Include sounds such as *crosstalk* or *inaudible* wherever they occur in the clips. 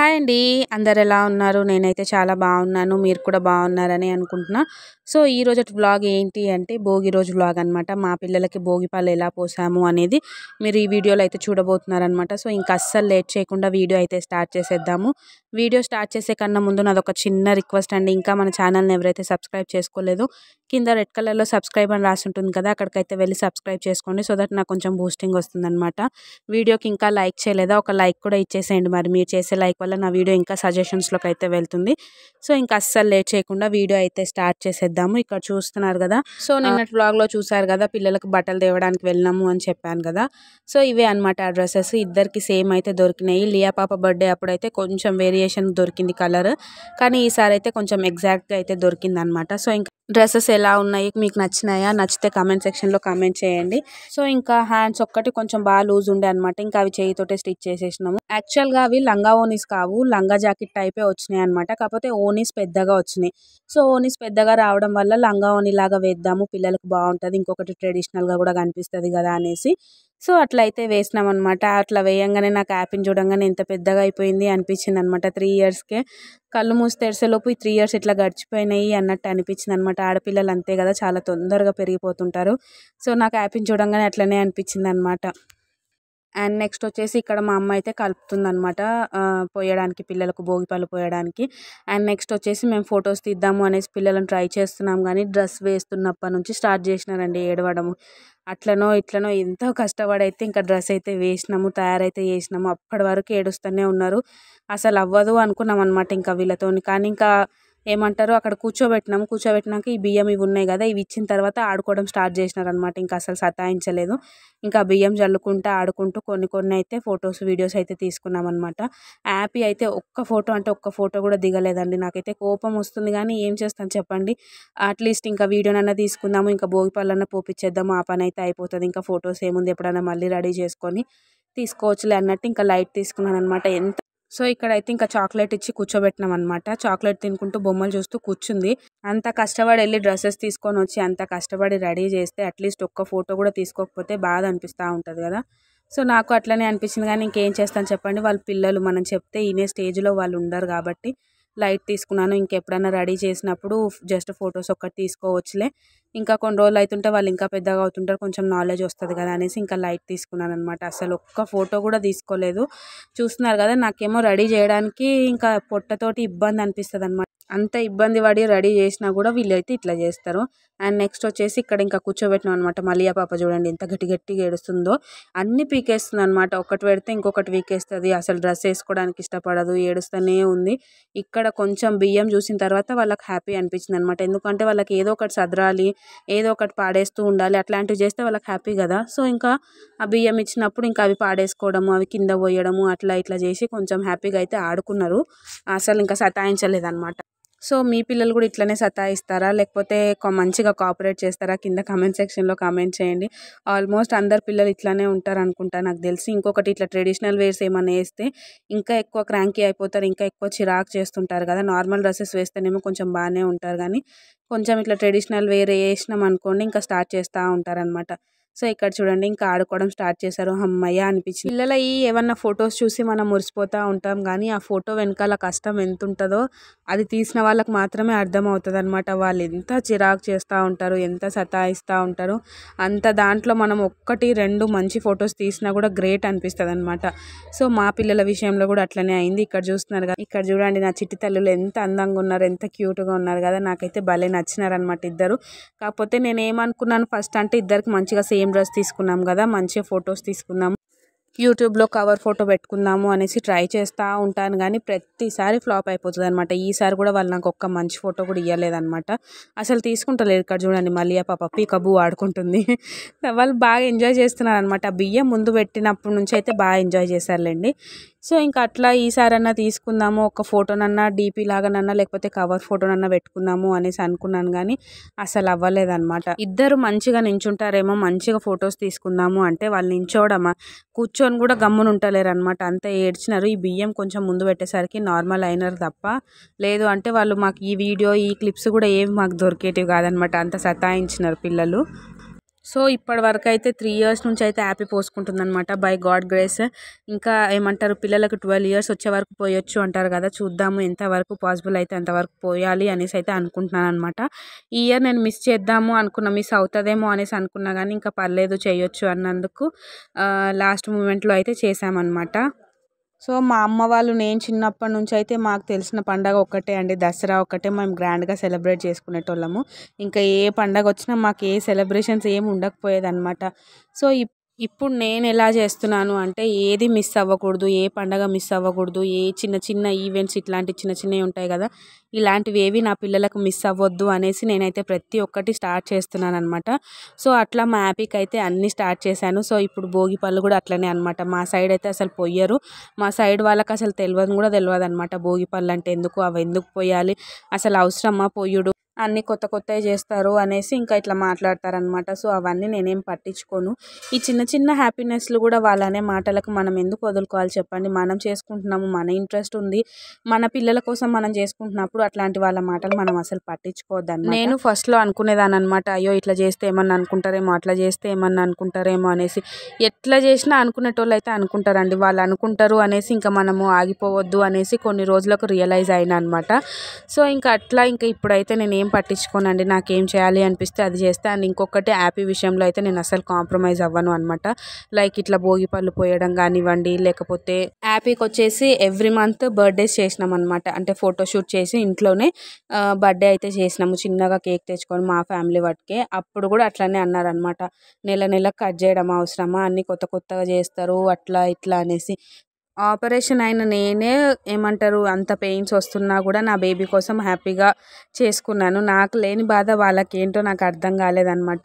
hi అండి అందరు ఎలా ఉన్నారు నేనైతే చాలా బాగున్నాను మీరు కూడా బాగున్నారని అనుకుంటున్నా సో ఈ రోజు బ్లాగ్ ఏంటి అంటే భోగి రోజు బ్లాగ్ అనమాట మా పిల్లలకి భోగి పాలు ఎలా పోసాము అనేది మీరు ఈ వీడియోలో అయితే చూడబోతున్నారనమాట సో ఇంకా అస్సలు లేట్ చేయకుండా వీడియో అయితే స్టార్ట్ చేసేద్దాము వీడియో స్టార్ట్ చేసే కన్నా ముందు నాదొక చిన్న రిక్వెస్ట్ అండి ఇంకా మన ఛానల్ని ఎవరైతే సబ్స్క్రైబ్ చేసుకోలేదు కింద రెడ్ కలర్లో సబ్స్క్రైబ్ అని రాసి ఉంటుంది కదా అక్కడికైతే వెళ్ళి సబ్స్క్రైబ్ చేసుకోండి సో దట్ నాకు కొంచెం బూస్టింగ్ వస్తుందన్నమాట వీడియోకి ఇంకా లైక్ చేయలేదా ఒక లైక్ కూడా ఇచ్చేసేయండి మరి మీరు చేసే లైక్ వల్ల నా వీడియో ఇంకా సజెషన్స్లోకి అయితే వెళ్తుంది సో ఇంకా అస్సలు లేట్ చేయకుండా వీడియో అయితే స్టార్ట్ చేసేద్దాం చేద్దాము ఇక్కడ చూస్తున్నారు కదా సో నిన్నటి లో చూసారు కదా పిల్లలకు బట్టలు తేవడానికి వెళ్ళినాము అని చెప్పాను కదా సో ఇవే అనమాట డ్రెస్సెస్ ఇద్దరికి సేమ్ అయితే దొరికినాయి లియా పాప బర్త్డే అప్పుడు అయితే కొంచెం వేరియేషన్ దొరికింది కలర్ కానీ ఈసారి అయితే కొంచెం ఎగ్జాక్ట్ గా అయితే దొరికింది అనమాట సో ఇంకా డ్రెస్సెస్ ఎలా ఉన్నాయి మీకు నచ్చినాయా నచ్చితే కామెంట్ సెక్షన్లో కామెంట్ చేయండి సో ఇంకా హ్యాండ్స్ ఒక్కటి కొంచెం బాగా లూజ్ ఉండే అనమాట ఇంకా అవి చేయితోటే స్టిచ్ చేసేసినాము యాక్చువల్గా అవి లంగా ఓనీస్ కావు లంగా జాకెట్ టైపే వచ్చినాయి అనమాట కాకపోతే ఓనీస్ పెద్దగా వచ్చినాయి సో ఓనీస్ పెద్దగా రావడం వల్ల లంగా ఓనీ లాగా వేద్దాము పిల్లలకు బాగుంటుంది ఇంకొకటి ట్రెడిషనల్గా కూడా కనిపిస్తుంది కదా అనేసి సో అట్లా అయితే వేసినాం అనమాట అట్లా వేయంగానే నాకు యాపిల్ చూడంగానే ఎంత పెద్దగా అయిపోయింది అనిపించింది అనమాట త్రీ ఇయర్స్కే కళ్ళు మూసి తెరిసేలోపు ఈ త్రీ ఇయర్స్ ఇట్లా గడిచిపోయినాయి అన్నట్టు అనిపించింది అనమాట ఆడపిల్లలు అంతే కదా చాలా తొందరగా పెరిగిపోతుంటారు సో నాకు యాపిల్ చూడంగానే అట్లనే అనిపించింది అనమాట అండ్ నెక్స్ట్ వచ్చేసి ఇక్కడ మా అమ్మ అయితే కలుపుతుంది అనమాట పోయడానికి పిల్లలకు పళ్ళు పోయడానికి అండ్ నెక్స్ట్ వచ్చేసి మేము ఫొటోస్ తీద్దాము అనేసి పిల్లలను ట్రై చేస్తున్నాం కానీ డ్రెస్ వేస్తున్నప్పటి నుంచి స్టార్ట్ చేసినారండి ఏడవడము అట్లనో ఇట్లనో ఎంతో కష్టపడైతే ఇంకా డ్రెస్ అయితే వేసినాము తయారైతే చేసినాము అప్పటి వరకు ఏడుస్తూనే ఉన్నారు అసలు అవ్వదు అనుకున్నాం అనమాట ఇంకా వీళ్ళతో కానీ ఇంకా ఏమంటారు అక్కడ కూర్చోబెట్టినాం కూర్చోబెట్టినాక ఈ బియ్యం ఇవి ఉన్నాయి కదా ఇవి ఇచ్చిన తర్వాత ఆడుకోవడం స్టార్ట్ చేసినారనమాట ఇంకా అసలు సతాయించలేదు ఇంకా బియ్యం చల్లుకుంటూ ఆడుకుంటూ కొన్ని కొన్ని అయితే ఫొటోస్ వీడియోస్ అయితే తీసుకున్నాం అనమాట హ్యాపీ అయితే ఒక్క ఫోటో అంటే ఒక్క ఫోటో కూడా దిగలేదండి నాకైతే కోపం వస్తుంది కానీ ఏం చేస్తాను చెప్పండి అట్లీస్ట్ ఇంకా వీడియోనన్నా తీసుకుందాము ఇంకా భోగి పళ్ళన్నా పోపించేద్దాము ఆ పని అయితే అయిపోతుంది ఇంకా ఫొటోస్ ఏముంది ఎప్పుడైనా మళ్ళీ రెడీ చేసుకొని తీసుకోవచ్చులే అన్నట్టు ఇంకా లైట్ తీసుకున్నాను అనమాట ఎంత సో ఇక్కడ అయితే ఇంకా చాక్లెట్ ఇచ్చి కూర్చోబెట్టినాం అనమాట చాక్లెట్ తినుకుంటూ బొమ్మలు చూస్తూ కూర్చుంది అంత కష్టపడి వెళ్ళి డ్రెస్సెస్ తీసుకొని వచ్చి అంత కష్టపడి రెడీ చేస్తే అట్లీస్ట్ ఒక్క ఫోటో కూడా తీసుకోకపోతే బాధ అనిపిస్తూ ఉంటుంది కదా సో నాకు అట్లనే అనిపించింది కానీ ఇంకేం చేస్తాను చెప్పండి వాళ్ళ పిల్లలు మనం చెప్తే ఈనే స్టేజ్లో వాళ్ళు ఉండరు కాబట్టి లైట్ తీసుకున్నాను ఇంకెప్పుడైనా రెడీ చేసినప్పుడు జస్ట్ ఫొటోస్ ఒక్కటి తీసుకోవచ్చులే ఇంకా కొన్ని రోజులు అవుతుంటే వాళ్ళు ఇంకా పెద్దగా అవుతుంటారు కొంచెం నాలెడ్జ్ వస్తుంది కదా అనేసి ఇంకా లైట్ తీసుకున్నాను అనమాట అసలు ఒక్క ఫోటో కూడా తీసుకోలేదు చూస్తున్నారు కదా నాకేమో రెడీ చేయడానికి ఇంకా పొట్టతోటి ఇబ్బంది అనిపిస్తుంది అనమాట అంత ఇబ్బంది పడి రెడీ చేసినా కూడా వీళ్ళైతే ఇట్లా చేస్తారు అండ్ నెక్స్ట్ వచ్చేసి ఇక్కడ ఇంకా కూర్చోబెట్టినాం అనమాట మలియా పాప చూడండి ఎంత గట్టి గట్టిగా ఏడుస్తుందో అన్ని పీకేస్తుంది అనమాట ఒకటి పెడితే ఇంకొకటి వీకేస్తుంది అసలు డ్రెస్ వేసుకోవడానికి ఇష్టపడదు ఏడుస్తూనే ఉంది ఇక్కడ కొంచెం బియ్యం చూసిన తర్వాత వాళ్ళకి హ్యాపీ అనిపించింది అనమాట ఎందుకంటే వాళ్ళకి ఏదో ఒకటి సదరాలి ఏదో ఒకటి పాడేస్తూ ఉండాలి అట్లాంటివి చేస్తే వాళ్ళకి హ్యాపీ కదా సో ఇంకా ఆ బియ్యం ఇచ్చినప్పుడు ఇంకా అవి పాడేసుకోవడము అవి కింద పోయడము అట్లా ఇట్లా చేసి కొంచెం హ్యాపీగా అయితే ఆడుకున్నారు అసలు ఇంకా సతాయించలేదన్నమాట సో మీ పిల్లలు కూడా ఇట్లనే సతాయిస్తారా లేకపోతే మంచిగా కోఆపరేట్ చేస్తారా కింద కామెంట్ సెక్షన్లో కామెంట్ చేయండి ఆల్మోస్ట్ అందరు పిల్లలు ఇట్లానే ఉంటారు అనుకుంటా నాకు తెలిసి ఇంకొకటి ఇట్లా ట్రెడిషనల్ వేర్స్ ఏమైనా వేస్తే ఇంకా ఎక్కువ క్రాంకీ అయిపోతారు ఇంకా ఎక్కువ చిరాకు చేస్తుంటారు కదా నార్మల్ డ్రెస్సెస్ వేస్తేనేమో కొంచెం బాగానే ఉంటారు కానీ కొంచెం ఇట్లా ట్రెడిషనల్ వేర్ వేసినాం అనుకోండి ఇంకా స్టార్ట్ చేస్తూ ఉంటారనమాట సో ఇక్కడ చూడండి ఇంకా ఆడుకోవడం స్టార్ట్ చేశారు అమ్మయ్య అనిపించింది పిల్లల ఈ ఏమన్నా ఫొటోస్ చూసి మనం మురిసిపోతూ ఉంటాం కానీ ఆ ఫోటో వెనకాల కష్టం ఎంత ఉంటుందో అది తీసిన వాళ్ళకి మాత్రమే అర్థమవుతుంది అనమాట వాళ్ళు ఎంత చిరాకు చేస్తూ ఉంటారు ఎంత సతాయిస్తూ ఉంటారు అంత దాంట్లో మనం ఒక్కటి రెండు మంచి ఫొటోస్ తీసినా కూడా గ్రేట్ అనిపిస్తుంది అనమాట సో మా పిల్లల విషయంలో కూడా అట్లనే అయింది ఇక్కడ చూస్తున్నారు కదా ఇక్కడ చూడండి నా చిట్టి తల్లులు ఎంత అందంగా ఉన్నారు ఎంత క్యూట్గా ఉన్నారు కదా నాకైతే భలే నచ్చినారనమాట ఇద్దరు కాకపోతే నేను ఏమనుకున్నాను ఫస్ట్ అంటే ఇద్దరికి మంచిగా సేమ్ ఫ్రేమ్ డ్రెస్ తీసుకున్నాం కదా మంచిగా ఫొటోస్ తీసుకున్నాము యూట్యూబ్లో కవర్ ఫోటో పెట్టుకుందాము అనేసి ట్రై చేస్తూ ఉంటాను కానీ ప్రతిసారి ఫ్లాప్ అయిపోతుంది అనమాట ఈసారి కూడా వాళ్ళు నాకు ఒక్క మంచి ఫోటో కూడా ఇవ్వలేదన్నమాట అసలు తీసుకుంటలేదు ఇక్కడ చూడండి మళ్ళీ ఆ పాప పీకబు ఆడుకుంటుంది *laughs* వాళ్ళు బాగా ఎంజాయ్ చేస్తున్నారు అనమాట బియ్యం ముందు పెట్టినప్పటి నుంచి అయితే బాగా ఎంజాయ్ చేశారులేండి సో ఇంకా అట్లా ఈసారన్నా తీసుకుందాము ఒక ఫోటోనన్నా డీపీ లాగానన్నా లేకపోతే కవర్ ఫోటోనన్నా పెట్టుకుందాము అనేసి అనుకున్నాను కానీ అసలు అవ్వలేదన్నమాట ఇద్దరు మంచిగా నించుంటారేమో మంచిగా ఫొటోస్ తీసుకుందాము అంటే వాళ్ళు నించోడమా కూర్చో కూర్చొని కూడా గమ్మున ఉంటలేరు అనమాట అంత ఏడ్చినారు ఈ బియ్యం కొంచెం ముందు పెట్టేసరికి నార్మల్ అయినారు తప్ప లేదు అంటే వాళ్ళు మాకు ఈ వీడియో ఈ క్లిప్స్ కూడా ఏం మాకు దొరికేటివి కాదనమాట అంత సతాయించినారు పిల్లలు సో ఇప్పటి వరకు అయితే త్రీ ఇయర్స్ నుంచి అయితే హ్యాపీ పోసుకుంటుంది అనమాట బై గాడ్ గ్రేస్ ఇంకా ఏమంటారు పిల్లలకు ట్వెల్వ్ ఇయర్స్ వచ్చే వరకు పోయొచ్చు అంటారు కదా చూద్దాము ఎంతవరకు పాసిబుల్ అయితే అంతవరకు పోయాలి అనేసి అయితే అనుకుంటున్నాను అనమాట ఈ ఇయర్ నేను మిస్ చేద్దాము అనుకున్నా మిస్ అవుతుందేమో అనేసి అనుకున్నా కానీ ఇంకా పర్లేదు చేయొచ్చు అన్నందుకు లాస్ట్ మూమెంట్లో అయితే చేశామన్నమాట సో మా అమ్మ వాళ్ళు నేను చిన్నప్పటి నుంచి అయితే మాకు తెలిసిన పండగ ఒక్కటే అండి దసరా ఒక్కటే మేము గ్రాండ్గా సెలబ్రేట్ చేసుకునేటోళ్ళము ఇంకా ఏ పండగ వచ్చినా మాకు ఏ సెలబ్రేషన్స్ ఏమి ఉండకపోయేదన్నమాట సో ఇప్పుడు నేను ఎలా చేస్తున్నాను అంటే ఏది మిస్ అవ్వకూడదు ఏ పండగ మిస్ అవ్వకూడదు ఏ చిన్న చిన్న ఈవెంట్స్ ఇట్లాంటి చిన్న చిన్నవి ఉంటాయి కదా ఇలాంటివి ఏవి నా పిల్లలకు మిస్ అవ్వద్దు అనేసి నేనైతే ప్రతి ఒక్కటి స్టార్ట్ చేస్తున్నాను అనమాట సో అట్లా మా యాపీకి అయితే అన్నీ స్టార్ట్ చేశాను సో ఇప్పుడు భోగి పళ్ళు కూడా అట్లనే అనమాట మా సైడ్ అయితే అసలు పొయ్యరు మా సైడ్ వాళ్ళకి అసలు తెలియదు కూడా తెలియదు అనమాట భోగి పళ్ళు అంటే ఎందుకు అవి ఎందుకు పోయాలి అసలు అవసరమా పోయుడు అన్నీ కొత్త కొత్తవి చేస్తారు అనేసి ఇంకా ఇట్లా మాట్లాడతారనమాట సో అవన్నీ నేనేం పట్టించుకోను ఈ చిన్న చిన్న హ్యాపీనెస్లు కూడా వాళ్ళనే మాటలకు మనం ఎందుకు వదులుకోవాలి చెప్పండి మనం చేసుకుంటున్నాము మన ఇంట్రెస్ట్ ఉంది మన పిల్లల కోసం మనం చేసుకుంటున్నప్పుడు అట్లాంటి వాళ్ళ మాటలు మనం అసలు పట్టించుకోవద్దని నేను ఫస్ట్లో అనుకునేదాని అనమాట అయ్యో ఇట్లా చేస్తే ఏమన్నా అనుకుంటారేమో అట్లా చేస్తే ఏమన్నా అనుకుంటారేమో అనేసి ఎట్లా చేసినా అనుకునేటోళ్ళు అయితే అనుకుంటారండి వాళ్ళు అనుకుంటారు అనేసి ఇంకా మనము ఆగిపోవద్దు అనేసి కొన్ని రోజులకు రియలైజ్ అయినా అనమాట సో ఇంకా అట్లా ఇంకా ఇప్పుడైతే నేను ఏం పట్టించుకోనండి నాకేం చేయాలి అనిపిస్తే అది చేస్తే అండ్ ఇంకొకటి హ్యాపీ విషయంలో అయితే నేను అసలు కాంప్రమైజ్ అవ్వను అనమాట లైక్ ఇట్లా భోగి పళ్ళు పోయడం కానివ్వండి లేకపోతే యాపీకి వచ్చేసి ఎవ్రీ మంత్ బర్త్డేస్ చేసినాం అనమాట అంటే ఫోటోషూట్ చేసి ఇంట్లోనే బర్త్డే అయితే చేసినాము చిన్నగా కేక్ తెచ్చుకొని మా ఫ్యామిలీ వాటికే అప్పుడు కూడా అట్లనే అన్నారనమాట నెల నెల కట్ చేయడం అవసరమా అన్నీ కొత్త కొత్తగా చేస్తారు అట్లా ఇట్లా అనేసి ఆపరేషన్ అయిన నేనే ఏమంటారు అంత పెయిన్స్ వస్తున్నా కూడా నా బేబీ కోసం హ్యాపీగా చేసుకున్నాను నాకు లేని బాధ వాళ్ళకి ఏంటో నాకు అర్థం కాలేదన్నమాట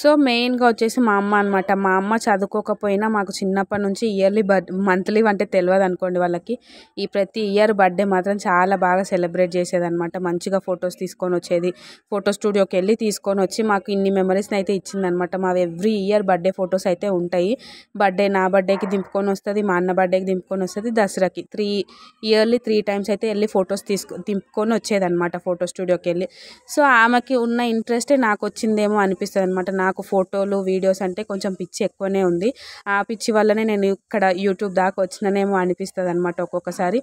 సో మెయిన్గా వచ్చేసి మా అమ్మ అనమాట మా అమ్మ చదువుకోకపోయినా మాకు చిన్నప్పటి నుంచి ఇయర్లీ బర్త్ మంత్లీ అంటే తెలియదు అనుకోండి వాళ్ళకి ఈ ప్రతి ఇయర్ బర్త్డే మాత్రం చాలా బాగా సెలబ్రేట్ చేసేదనమాట మంచిగా ఫొటోస్ తీసుకొని వచ్చేది ఫోటో స్టూడియోకి వెళ్ళి తీసుకొని వచ్చి మాకు ఇన్ని మెమరీస్ని అయితే ఇచ్చిందనమాట మా ఎవ్రీ ఇయర్ బర్త్డే ఫొటోస్ అయితే ఉంటాయి బర్త్డే నా బర్త్డేకి దింపుకొని వస్తుంది మా అన్న బర్త్డేకి దింపుకొని వస్తుంది దసరాకి త్రీ ఇయర్లీ త్రీ టైమ్స్ అయితే వెళ్ళి ఫొటోస్ తీసుకు దింపుకొని వచ్చేదనమాట ఫోటో స్టూడియోకి వెళ్ళి సో ఆమెకి ఉన్న ఇంట్రెస్టే నాకు వచ్చిందేమో అనిపిస్తుంది అనమాట నాకు ఫోటోలు వీడియోస్ అంటే కొంచెం పిచ్చి ఎక్కువనే ఉంది ఆ పిచ్చి వల్లనే నేను ఇక్కడ యూట్యూబ్ దాకా వచ్చిననేమో అనిపిస్తుంది అనమాట ఒక్కొక్కసారి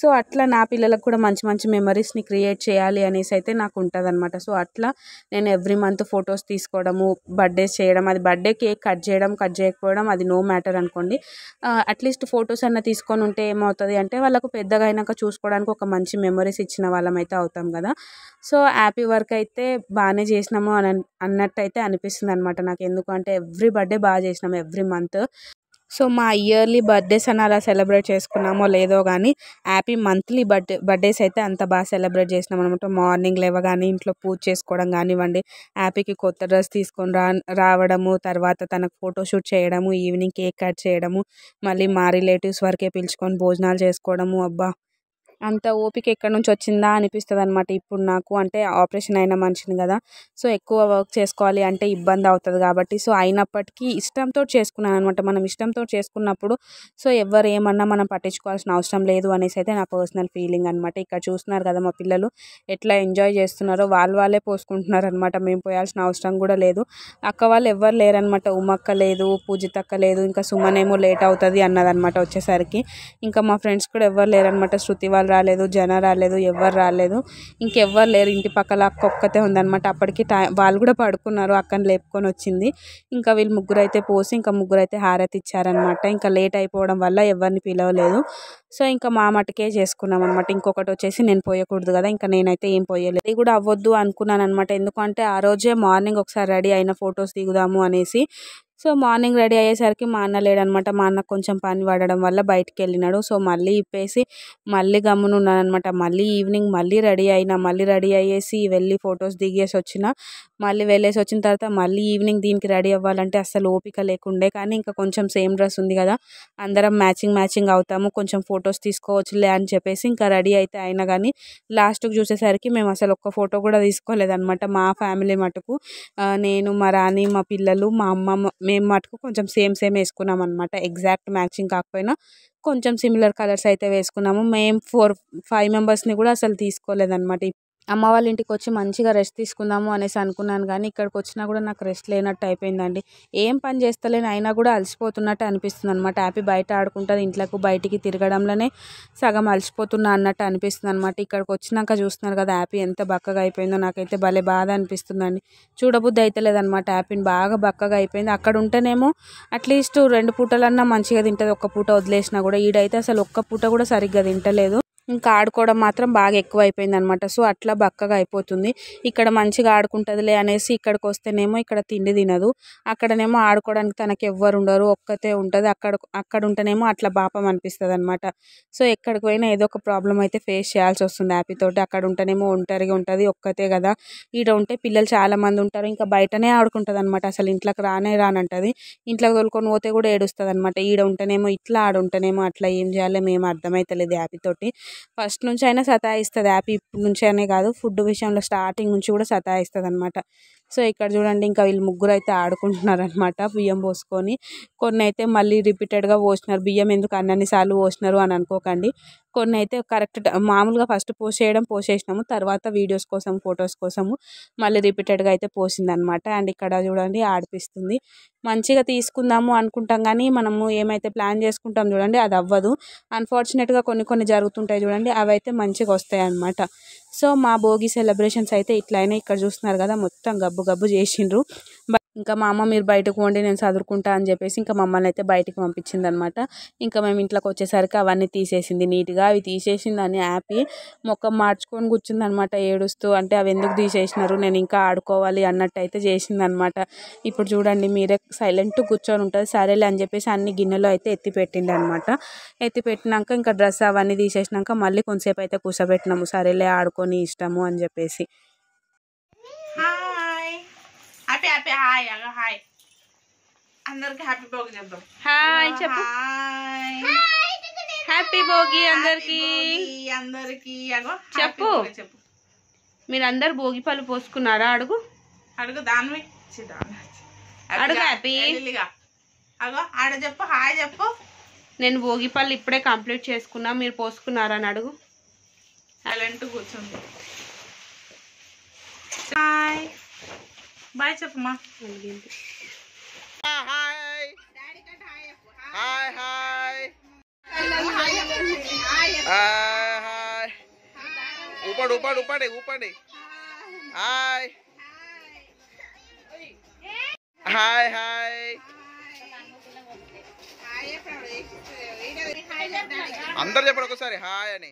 సో అట్లా నా పిల్లలకు కూడా మంచి మంచి మెమరీస్ని క్రియేట్ చేయాలి అనేసి అయితే నాకు ఉంటుంది అనమాట సో అట్లా నేను ఎవ్రీ మంత్ ఫొటోస్ తీసుకోవడము బర్త్డేస్ చేయడం అది బర్త్డే కేక్ కట్ చేయడం కట్ చేయకపోవడం అది నో మ్యాటర్ అనుకోండి అట్లీస్ట్ ఫొటోస్ అన్న తీసుకొని ఉంటే ఏమవుతుంది అంటే వాళ్ళకు పెద్దగా అయినాక చూసుకోవడానికి ఒక మంచి మెమరీస్ ఇచ్చిన వాళ్ళమైతే అవుతాం కదా సో హ్యాపీ వర్క్ అయితే బాగానే చేసినాము అని అన్నట్టయితే అనిపిస్తుంది అనిపిస్తుంది అనమాట నాకు ఎందుకంటే ఎవ్రీ బర్త్డే బాగా చేసినాం ఎవ్రీ మంత్ సో మా ఇయర్లీ బర్త్డేస్ అని అలా సెలబ్రేట్ చేసుకున్నామో లేదో కానీ హ్యాపీ మంత్లీ బర్త్డే బర్త్డేస్ అయితే అంత బాగా సెలబ్రేట్ చేసినాం అనమాట మార్నింగ్ లేవగానే ఇంట్లో పూజ చేసుకోవడం కానివ్వండి హ్యాపీకి కొత్త డ్రెస్ తీసుకొని రా రావడము తర్వాత తనకు ఫోటోషూట్ చేయడము ఈవినింగ్ కేక్ కట్ చేయడము మళ్ళీ మా రిలేటివ్స్ వరకే పిలుచుకొని భోజనాలు చేసుకోవడము అబ్బా అంత ఓపిక ఎక్కడి నుంచి వచ్చిందా అనిపిస్తుంది అనమాట ఇప్పుడు నాకు అంటే ఆపరేషన్ అయిన మనిషిని కదా సో ఎక్కువ వర్క్ చేసుకోవాలి అంటే ఇబ్బంది అవుతుంది కాబట్టి సో అయినప్పటికీ ఇష్టంతో చేసుకున్నాను అనమాట మనం ఇష్టంతో చేసుకున్నప్పుడు సో ఎవరు ఏమన్నా మనం పట్టించుకోవాల్సిన అవసరం లేదు అనేసి అయితే నా పర్సనల్ ఫీలింగ్ అనమాట ఇక్కడ చూస్తున్నారు కదా మా పిల్లలు ఎట్లా ఎంజాయ్ చేస్తున్నారో వాళ్ళు వాళ్ళే పోసుకుంటున్నారు అనమాట మేము పోయాల్సిన అవసరం కూడా లేదు అక్క వాళ్ళు ఎవరు లేరనమాట ఉమ్మక్క లేదు పూజితక్క లేదు ఇంకా సుమనేమో లేట్ అవుతుంది అన్నదనమాట వచ్చేసరికి ఇంకా మా ఫ్రెండ్స్ కూడా ఎవరు లేరనమాట శృతి వాళ్ళు రాలేదు జన రాలేదు ఎవరు రాలేదు ఇంకెవ్వరు లేరు ఇంటి పక్కల అక్క ఒక్కతే ఉందనమాట అప్పటికి టై వాళ్ళు కూడా పడుకున్నారు అక్కని లేపుకొని వచ్చింది ఇంకా వీళ్ళు ముగ్గురు అయితే పోసి ఇంకా ముగ్గురు అయితే హారతి ఇచ్చారనమాట ఇంకా లేట్ అయిపోవడం వల్ల ఎవరిని పిలవలేదు సో ఇంకా మా మటుకే చేసుకున్నాం అనమాట ఇంకొకటి వచ్చేసి నేను పోయకూడదు కదా ఇంకా నేనైతే ఏం పోయలేదు ఇది కూడా అవ్వద్దు అనుకున్నాను అనమాట ఎందుకంటే ఆ రోజే మార్నింగ్ ఒకసారి రెడీ అయిన ఫొటోస్ దిగుదాము అనేసి సో మార్నింగ్ రెడీ అయ్యేసరికి మా అన్న లేడనమాట మా అన్న కొంచెం పని పడడం వల్ల బయటికి వెళ్ళినాడు సో మళ్ళీ ఇప్పేసి మళ్ళీ గమ్మున అనమాట మళ్ళీ ఈవినింగ్ మళ్ళీ రెడీ అయినా మళ్ళీ రెడీ అయ్యేసి వెళ్ళి ఫొటోస్ దిగేసి వచ్చిన మళ్ళీ వెళ్ళేసి వచ్చిన తర్వాత మళ్ళీ ఈవినింగ్ దీనికి రెడీ అవ్వాలంటే అసలు ఓపిక లేకుండే కానీ ఇంకా కొంచెం సేమ్ డ్రెస్ ఉంది కదా అందరం మ్యాచింగ్ మ్యాచింగ్ అవుతాము కొంచెం ఫొటోస్ తీసుకోవచ్చులే అని చెప్పేసి ఇంకా రెడీ అయితే అయినా కానీ లాస్ట్కి చూసేసరికి మేము అసలు ఒక్క ఫోటో కూడా తీసుకోలేదనమాట మా ఫ్యామిలీ మటుకు నేను మా రాణి మా పిల్లలు మా అమ్మ మేము మటుకు కొంచెం సేమ్ సేమ్ వేసుకున్నాం అనమాట ఎగ్జాక్ట్ మ్యాచింగ్ కాకపోయినా కొంచెం సిమిలర్ కలర్స్ అయితే వేసుకున్నాము మేము ఫోర్ ఫైవ్ మెంబర్స్ని కూడా అసలు అనమాట అమ్మ వాళ్ళ ఇంటికి వచ్చి మంచిగా రెస్ట్ తీసుకుందాము అనేసి అనుకున్నాను కానీ ఇక్కడికి వచ్చినా కూడా నాకు రెస్ట్ లేనట్టు అయిపోయిందండి ఏం పని చేస్తలేను అయినా కూడా అలసిపోతున్నట్టు అనిపిస్తుంది అనమాట హ్యాపీ బయట ఆడుకుంటుంది ఇంట్లోకి బయటికి తిరగడంలోనే సగం అలసిపోతున్నా అన్నట్టు అనిపిస్తుంది అనమాట ఇక్కడికి వచ్చినాక చూస్తున్నారు కదా హ్యాపీ ఎంత బక్కగా అయిపోయిందో నాకైతే భలే బాధ అనిపిస్తుందండి చూడబుద్ధి లేదనమాట హ్యాపీని బాగా బక్కగా అయిపోయింది అక్కడ ఉంటేనేమో అట్లీస్ట్ రెండు పూటలన్నా మంచిగా తింటుంది ఒక్క పూట వదిలేసినా కూడా ఈడైతే అసలు ఒక్క పూట కూడా సరిగ్గా తింటలేదు ఇంకా ఆడుకోవడం మాత్రం బాగా ఎక్కువ అయిపోయింది అనమాట సో అట్లా బక్కగా అయిపోతుంది ఇక్కడ మంచిగా ఆడుకుంటుందిలే అనేసి ఇక్కడికి వస్తేనేమో ఇక్కడ తిండి తినదు అక్కడనేమో ఆడుకోవడానికి తనకి ఎవ్వరు ఉండరు ఒక్కతే ఉంటుంది అక్కడ అక్కడ ఉంటేనేమో అట్లా పాపం అనిపిస్తుంది అనమాట సో ఎక్కడికి పోయినా ఏదో ఒక ప్రాబ్లం అయితే ఫేస్ చేయాల్సి వస్తుంది తోటి అక్కడ ఉంటేనేమో ఒంటరిగా ఉంటుంది ఒక్కతే కదా ఈడ ఉంటే పిల్లలు చాలామంది ఉంటారు ఇంకా బయటనే ఆడుకుంటుంది అనమాట అసలు ఇంట్లోకి రానే రానంటుంది ఇంట్లోకి తోలుకొని పోతే కూడా ఏడుస్తుంది అనమాట ఈడ ఉంటేనేమో ఇట్లా ఆడుంటేనేమో అట్లా ఏం చేయాలో మేము అర్థమవుతలేదు హ్యాపీతోటి ఫస్ట్ నుంచి అయినా సతాయిస్తుంది యాప్ ఇప్పుడు నుంచి అనే కాదు ఫుడ్ విషయంలో స్టార్టింగ్ నుంచి కూడా సతాయిస్తుంది అనమాట సో ఇక్కడ చూడండి ఇంకా వీళ్ళు ముగ్గురు అయితే ఆడుకుంటున్నారనమాట బియ్యం పోసుకొని కొన్ని అయితే మళ్ళీ రిపీటెడ్గా పోసినారు బియ్యం ఎందుకు అన్నన్నిసార్లు సార్లు పోసినారు అని అనుకోకండి కొన్ని అయితే కరెక్ట్ మామూలుగా ఫస్ట్ పోసేయడం పోసేసినాము తర్వాత వీడియోస్ కోసం ఫొటోస్ కోసము మళ్ళీ రిపీటెడ్గా అయితే పోసిందనమాట అండ్ ఇక్కడ చూడండి ఆడిపిస్తుంది మంచిగా తీసుకుందాము అనుకుంటాం కానీ మనము ఏమైతే ప్లాన్ చేసుకుంటాం చూడండి అది అవ్వదు అన్ఫార్చునేట్గా కొన్ని కొన్ని జరుగుతుంటాయి చూడండి అవి అయితే మంచిగా వస్తాయి అనమాట సో మా భోగి సెలబ్రేషన్స్ అయితే ఇట్లయినా ఇక్కడ చూస్తున్నారు కదా మొత్తం గబ్బు గబ్బు చేసిండ్రు ఇంకా మా అమ్మ మీరు బయటకు వండి నేను చదువుకుంటా అని చెప్పేసి ఇంకా మమ్మల్ని అయితే బయటకు పంపించింది అనమాట ఇంకా మేము ఇంట్లోకి వచ్చేసరికి అవన్నీ తీసేసింది నీట్గా అవి తీసేసింది అని యాపి మొక్క మార్చుకొని కూర్చుంది అనమాట ఏడుస్తూ అంటే అవి ఎందుకు తీసేసినారు నేను ఇంకా ఆడుకోవాలి అన్నట్టు అయితే చేసింది అనమాట ఇప్పుడు చూడండి మీరే సైలెంట్ కూర్చొని ఉంటుంది సరేలే అని చెప్పేసి అన్ని గిన్నెలో అయితే ఎత్తి పెట్టింది అనమాట ఎత్తి పెట్టినాక ఇంకా డ్రెస్ అవన్నీ తీసేసినాక మళ్ళీ కొంతసేపు అయితే కూర్చోబెట్టినాము సరేలే ఆడుకో అనుకొని ఇష్టము అని చెప్పేసి హాయ్ హ్యాపీ హాయ్ హాయ్ అందరికి భోగి హాయ్ చెప్పు హ్యాపీ భోగి అందరికి అందరికి చెప్పు చెప్పు మీరందరు భోగి పళ్ళు పోసుకున్నారా అడుగు అడుగు దాని అడుగు హ్యాపీ అగో ఆడ చెప్పు హాయ్ చెప్పు నేను భోగి పళ్ళు ఇప్పుడే కంప్లీట్ చేసుకున్నా మీరు పోసుకున్నారా అని అడుగు సైలెంట్ కూర్చుంది బాయ్ బాయ్ చెప్పమ్మా హాయ్ హాయ్ హాయ్ ऊपर ऊपर ऊपर ऊपर అందరు చెప్పండి ఒకసారి హాయ్ అని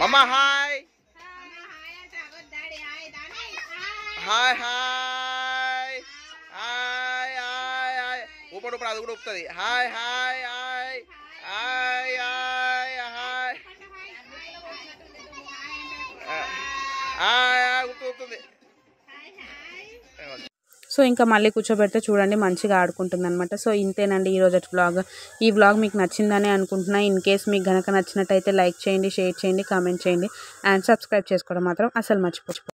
మమ్మ hi hi hi hi hi hi ఊపడు ఇప్పుడు అది కూడా ఊపుతుంది hi hi hi hi hi hi hi so ఇంకా మళ్ళీ కూర్చోబెడితే చూడండి మంచిగా ఆడుకుంటుంది అనమాట సో ఇంతేనండి ఈరోజు బ్లాగ్ ఈ బ్లాగ్ మీకు నచ్చిందని అనుకుంటున్నా ఇన్ కేస్ మీకు కనుక నచ్చినట్టయితే లైక్ చేయండి షేర్ చేయండి కామెంట్ చేయండి అండ్ సబ్స్క్రైబ్ చేసుకోవడం మాత్రం అసలు మర్చిపోతుంది